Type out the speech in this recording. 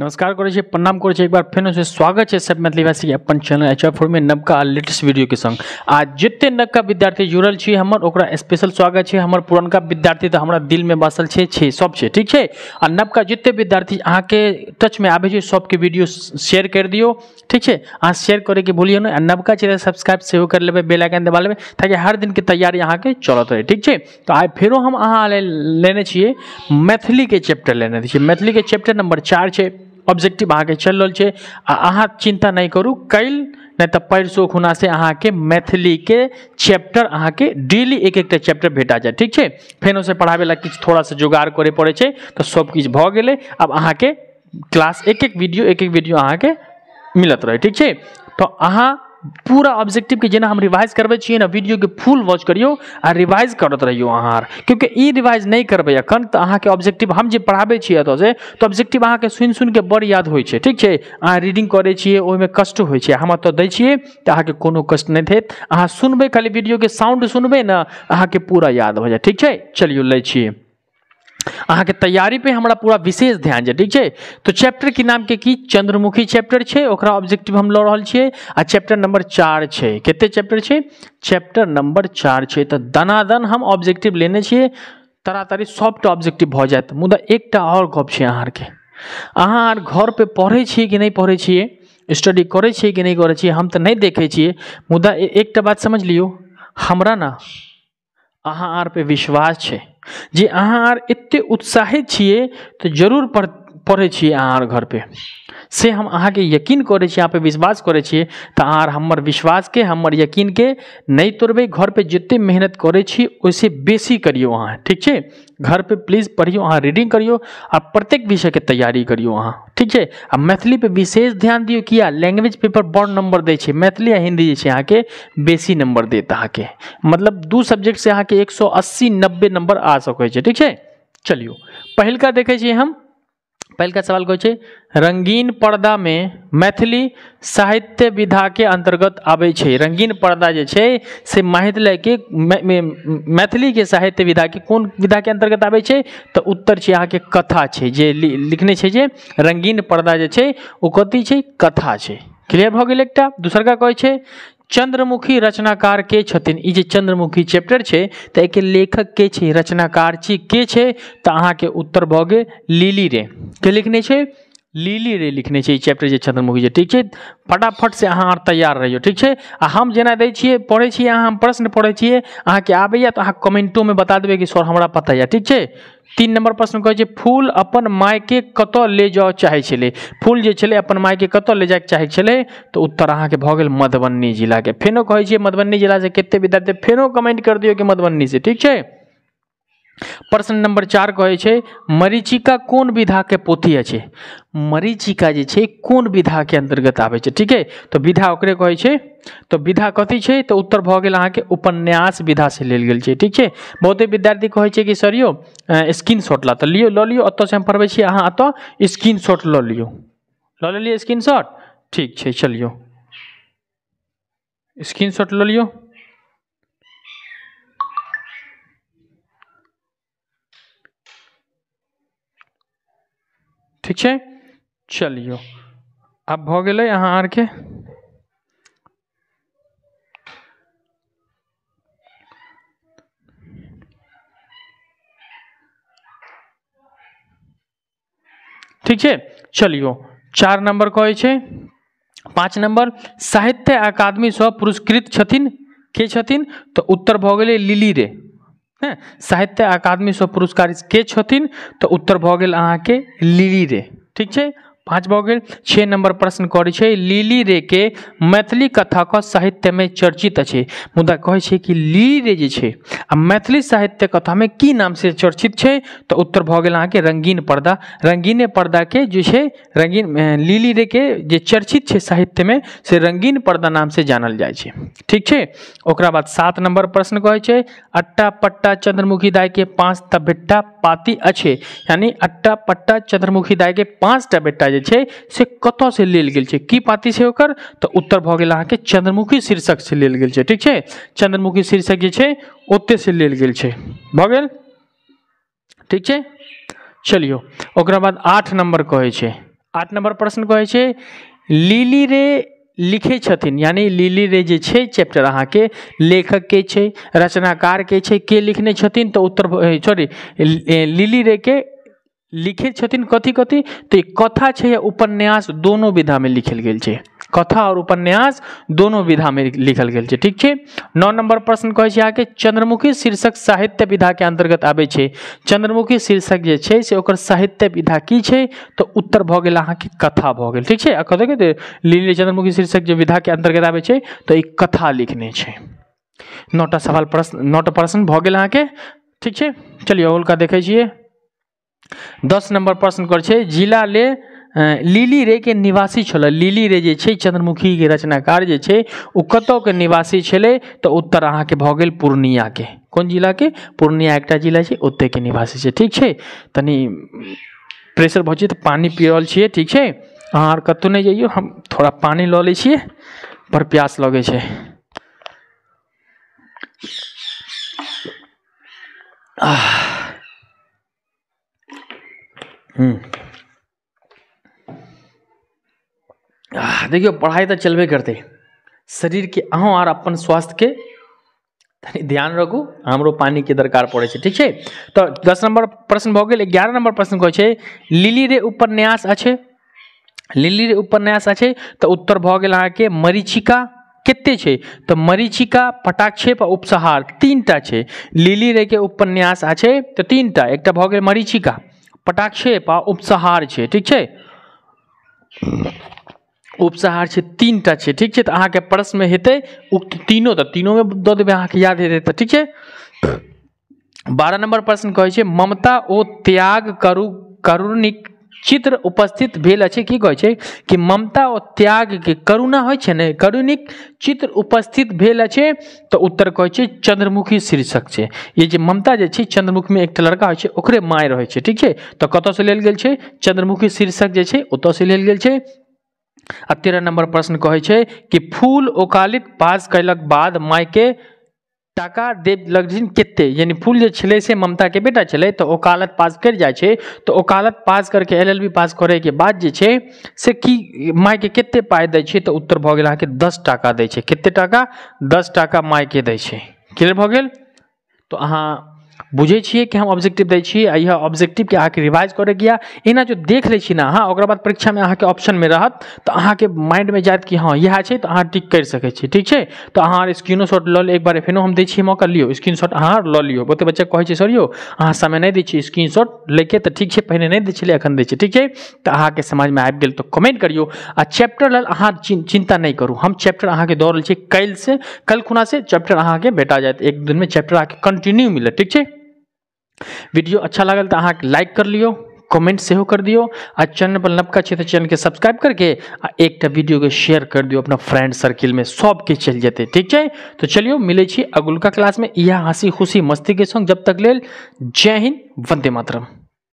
नमस्कार करे प्रणाम करे एक बार फिर से स्वागत है सब मैथिली भाषी अपन चैनल एच फोर में नवका लेटेस्ट वीडियो के संग आज जितने नवका विद्यार्थी जुड़ल छे हमर ओकरा स्पेशल स्वागत है हमर पुरनका विद्यार्थी तो हमारा दिल में बसल छे छे सब छे ठीक है आ नवका जितने विद्यार्थी अहाँ के टच में आबे छे सबके वीडियो शेयर कर दियो ठीक है अहाँ शेयर करे के भूलियो ना नवका चैनल सब्सक्राइब सेहो कर लेबे बेल आइकन दबा लेबे ताकि हर दिन के तैयारी अहाँ के चलत रहे ठीक है तो आज फिर हम अहाँ लेने छे मैथिली के चैप्टर लेने छे मैथिली के चैप्टर नंबर चार है ऑब्जेक्टिव अहाँके चलि रहल छै आ अहाँ चिन्ता नहीं करू परसों खुना से अहाँ के मैथिली के चैप्टर के डेली एक एक चैप्टर भेटा जाए ठीक है फिर ओहिसँ पढ़ावे ला कि थोड़ा सा करे पड़े तो सब कुछ भ गए अब अहाँ के क्लास एक एक वीडियो एक एक वीडियो के मिलत रहे ठीक है तो अहाँ पूरा ऑब्जेक्टिव के जेना हम रिवाइज करबै छिए ना वीडियो के फुल वॉच करियो आ रिवाइज करत रहियो अहाँ क्योंकि ई रिवाइज नहीं करबे अखन तऽ के ऑब्जेक्टिव हम जे पढ़ाबे छिए त से तो ऑब्जेक्टिव के सुन सुन के बड़ याद होई छे ठीक छे आ रीडिंग करे छिए ओमे कष्ट होई छे हम त दै त तऽ के कोनो कष्ट नै थेत अहाँ सुनबे खाली वीडियो के साउंड ना ने के पूरा याद हो जाए ठीक छे चलियो लै छिए अहाँ के तैयारी पे हमारा पूरा विशेष ध्यान है ठीक है तो चैप्टर के नाम के की चंद्रमुखी चैप्टर है ओकरा ऑब्जेक्टिव हम लो रहा छे आ चैप्टर नंबर चार है कते चैप्टर छे चैप्टर नंबर चार तो दनादन हम ऑब्जेक्टिव लेने छे तरातरी सॉफ्ट ऑब्जेक्टिव भ जाए मुदा एकटा और गप छे अहाँ के अहाँ आर घर पे पढ़े छियै कि नहीं पढ़े छियै स्टडी करे छियै कि नहीं करे छियै हम तऽ नहीं देखे छियै मुदा एकटा बात समझ लियो हमरा ना अहाँ आर पे विश्वास छै जे अहाँ आर एते उत्साहित छे तो जरूर पढ़ पढ़ै छियै अहाँ घर पे से हम अहाँ के यकीन करे यहाँ पे विश्वास करे छे तो अहाँ हमर विश्वास के हमर यकीन के नहीं नहि घर पे जितने मेहनत करे छी ओहिसँ बेसी करियो अहाँ ठीक छै घर पे प्लीज़ पढ़ियो अहाँ रीडिंग करियो आप प्रत्येक विषय के तैयारी करियो अहाँ ठीक छै आ मैथिली पे विशेष ध्यान दियो किया लैंग्वेज पेपर बड़ नंबर दै छै मैथिली आ हिंदी जे छै अहाँके बेसी नंबर देत अहाँके मतलब दू सब्जेक्ट से अहाँके एक सौ अस्सी नब्बे नंबर आ सकै छै ठीक छै चलियो पहिलका देखै छियै हम पहला सवाल कौन रंगीन पर्दा में मैथिली साहित्य विधा के अंतर्गत आवे रंगीन पर्दा जो छे से महितले के मैथिली के साहित्य विधा के कौन विधा के अंतर्गत आवे छे तो उत्तर छे यहां के कथा छे जे लिखने छे जे रंगीन पर्दा जो छे ओ कथी छे कथा छे क्लियर भ गेल एकटा दूसरा का कहे छे चंद्रमुखी रचनाकार के છથિન चंद्रमुखी चैप्टर છે एक लेखक के छै रचनाकार के छै के उत्तर भऽ गए लिली रे के लिखने छे? लीली रे लिखने चैप्टर जे छतरमुखी जी ठीक है फटाफट से अहाँ और तैयार रहियौ ठीक है आ हम जेना दै पढ़े पढ़ै छियै अहाँ प्रश्न पढ़ै छियै अहाँके आबैए तो अहाँ में बता देबै कि सर हमरा पता है ठीक है तीन नंबर प्रश्न कहे फूल अपन के कत ले जाओ चाहे फूल जे छलै अपन के कत ले जाए चाहे तो उत्तर अहाँ के गेल मधुबनी के फेनो कहे मधुबनी जिला से कतेक विद्यार्थी फेनो कमेंट कर दियो कि मधुबनी से ठीक है प्रश्न नंबर चार कहे मरीचिका मरीचिका विधा के पोथी अछि मरीचिका जे छै विधा के अंतर्गत आवे ठीक है तो विधा ओकरे कहे छै तो विधा कथी है तो उत्तर भऽ गेल अहाँके उपन्यास से लेल गेल छै ठीक है बहुते विद्यार्थी कहे कि सर यो स्क्रीन शॉट ला लियो लियौ लियो लियौ से हम पढ़बै छी अहाँ एतऽ स्क्रीन शॉट लियो लियौ लऽ लेलियै स्क्रीन शॉट ठीक है चलियो स्क्रीन शॉट लियो ठीक है चलियो अब भ गए अहाँ आर के ठीक है चलियो चार नंबर कहे छै पाँच नंबर साहित्य अकादमी से पुरस्कृत छथिन के छथिन तो उत्तर भ गए लिली रे है साहित्य अकादमी से पुरस्कार के छथिन तो उत्तर भऽ गेल अहाँके लिली रे ठीक छै पाँच भ गए छः नंबर प्रश्न करै छै लिली रे के मैथिली कथा साहित्य में चर्चित है मुदा कहे छै कि लीली रे जे छै आ मैथिली साहित्य कथा कथामे की से चर्चित छै तो उत्तर भ गए अहाँ के रंगीन पर्दा पर्दा के जो छै रंगीन लीली रे के जे चर्चित साहित्य में से रंगीन पर्दा नाम से जानल जाए छे ठीक छै ओकरा बाद सात नंबर प्रश्न कहे छै अट्टा पट्टा चंद्रमुखी दाई के पाँच टा पाती अच्छे यानी अट्टा पट्टा चंद्रमुखी दाई के पाँच टा बेटा से कत से लेल गेल छै की पाती छै ओकर तो उत्तर भऽ गेल चंद्रमुखी शीर्षक से लेल गेल छै ठीक छै चंद्रमुखी शीर्षक जे छै से लेल गेल छै भऽ गेल ठीक छै चलियो ओकरा बाद आठ नंबर कहै छै आठ नंबर प्रश्न कहै छै लिली रे लिखे छथिन यानी लीली रे जे छै चैप्टर अहाँके लेखक के छै रचनाकार के छै के लिखने छथिन तो उत्तर सॉरी लीली रे के लिखे छथिन कथी कथी तो कथा छै या उपन्यास में लिखल गेल है कथा और उपन्यास दोनों विधा में लिखल गेल छै ठीक है नौ नंबर प्रश्न कहे छै अहाँके चंद्रमुखी शीर्षक साहित्य के अंतर्गत आबे छे चंद्रमुखी शीर्षक जे छै से ओकर साहित्य विधा की छे तो उत्तर भऽ गेल के कथा भ गेल ठीक है आ कतऽ लीले चंद्रमुखी शीर्षक जे के अंतर्गत आबे छे तो ई कथा लिखने छे नौटा सवाल प्रश्न नौटा प्रश्न भऽ गेल के ठीक चलिए चलियौ ओलका देखे छियै दस नंबर प्रश्न कर जिला ले लिली रे के निवासी छल लिली रे जे चंद्रमुखी के रचनाकार जे के ओ कतौके निवासी छलै तऽ उत्तर अहाँके पूर्णिया के कौन जिला के पूर्णिया एक जिला छै के निवासी छे ठीक छै तनी प्रेशर भऽ जेतै तऽ पी रहल ठीक छै अहाँ आर कतहु नहि हम थोड़ा पानी लऽ लै छियै पर प्यास लगे छे आ हम्म। देखियो पढ़ाई तो चलबे करते शरीर के अहों आर अपन स्वास्थ्य के तनी ध्यान रखू हमरो पानी के दरकार पड़े ठीक है तो दस नंबर प्रश्न भऽ गेल ग्यारह नंबर प्रश्न कहे लिली रे उपन्यास अच्छे लिली रे उपन्यास अच्छे तो उत्तर भऽ गेल के मरीचिका कते छै तो मरीचिका पटाक्षेप उपसहार तीन टा लिली रे के उपन्यास अच्छे तो तीन टा एक भऽ गेल मरीचिका पटाक्षेप आ उपसहार छे ठीक छे उपसहार छे तीन टा छे ठीक छे छै तो के प्रश्न में हेते उक्त तीनों तीनों में तीनोमे दऽ देबै के याद हेते तऽ ठीक छे बारह नंबर प्रश्न कहै छे ममता ओ त्याग करू करुणिक चित्र उपस्थित भेल अछि की कहै छै कि ममता और त्याग के करुणा होइ छै ने करुणिक चित्र उपस्थित भेल अछि तो उत्तर कहै छै चंद्रमुखी शीर्षक छै ये जे ममता जे छै में एक लड़का होइ छै ओकरे माय रहै छै ठीक छै तऽ से लेल गेल छै चंद्रमुखी शीर्षक जे छै से लेल गेल छै आ तेरह नंबर प्रश्न कहै छै कि फूल ओकालित पास कयलक बाद माय के टाका देव लगथिन कते यानी फूल जो छलै से ममता के बेटा छलै तो वकालत पास कर जाए छै तऽ तो ओकालत पास करके एल एल बी पास करैके बाद जे छै से की मायके कते पाइ दै छै तो उत्तर भऽ गेल अहाँके दस टाका दै छै कते टाका दस टाका मायके दै छै क्लियर भऽ गेल तऽ तो अहाँ बुझे कि हम ऑब्जेक्टिव दै छियै आ के ऑब्जेक्टिवके रिवाइज करे यए एना जो देख लै छी ने अहाँ ओकरा बाद परीक्षामे ऑप्शन में रहत के माइंड में जायत कि हाँ यह है तो अहाँ टिक कर सकै छी ठीक छै तो अहाँ स्क्रीनो शॉट लऽ एक बार फेनो हम दै मौका लियो स्क्रीनशॉट शॉट अहाँ लियो लियौ बच्चा कहै सर यो अहाँ समय नहीं दी छियै स्क्रीन शॉट लैके ठीक है पहिने नहीं दै अखन एखन दै छियै ठीक छै के अहाँके में आबि गेल कमेंट करियो आ चैप्टर लेल अहाँ चिंता नहीं करू हम चैप्टर अहाँके कल छी कल खुना से चैप्टर के भेटा जाए एक दिन में चैप्टर अहाँके कंटिन्यू मिलत ठीक है वीडियो अच्छा लगल तो अहाँ लाइक कर लियो कमेंट सेहो कर दियो आ चैनल पर नबका क्षेत्र तो चैनल के सब्सक्राइब करके आ एक वीडियो के शेयर कर दियो अपना फ्रेंड सर्किल में सबके चल जाते ठीक है तो चलियो मिले छी अगुलका क्लास में इहा हंसी खुशी मस्ती के संग जब तक लेल जय हिंद वंदे मातरम